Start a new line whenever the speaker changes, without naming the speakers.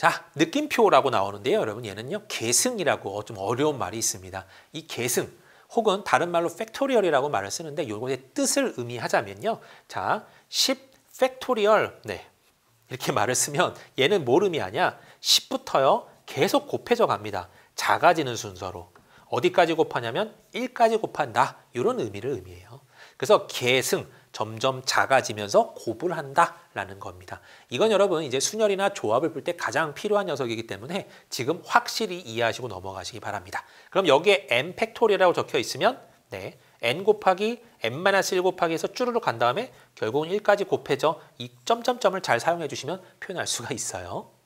자, 느낌표라고 나오는데요. 여러분 얘는요. 계승이라고 좀 어려운 말이 있습니다. 이 계승 혹은 다른 말로 팩토리얼이라고 말을 쓰는데 요거의 뜻을 의미하자면요. 자, 10 팩토리얼 네. 이렇게 말을 쓰면 얘는 뭘 의미하냐? 10부터요. 계속 곱해져 갑니다. 작아지는 순서로. 어디까지 곱하냐면 1까지 곱한다. 이런 의미를 의미해요. 그래서 계승, 점점 작아지면서 고불한다라는 겁니다. 이건 여러분 이제 순열이나 조합을 볼 때 가장 필요한 녀석이기 때문에 지금 확실히 이해하시고 넘어가시기 바랍니다. 그럼 여기에 n 팩토리라고 적혀 있으면 네, n 곱하기 n-1 곱하기 해서 쭈르륵 간 다음에 결국은 1까지 곱해져 이 점점점을 잘 사용해 주시면 표현할 수가 있어요.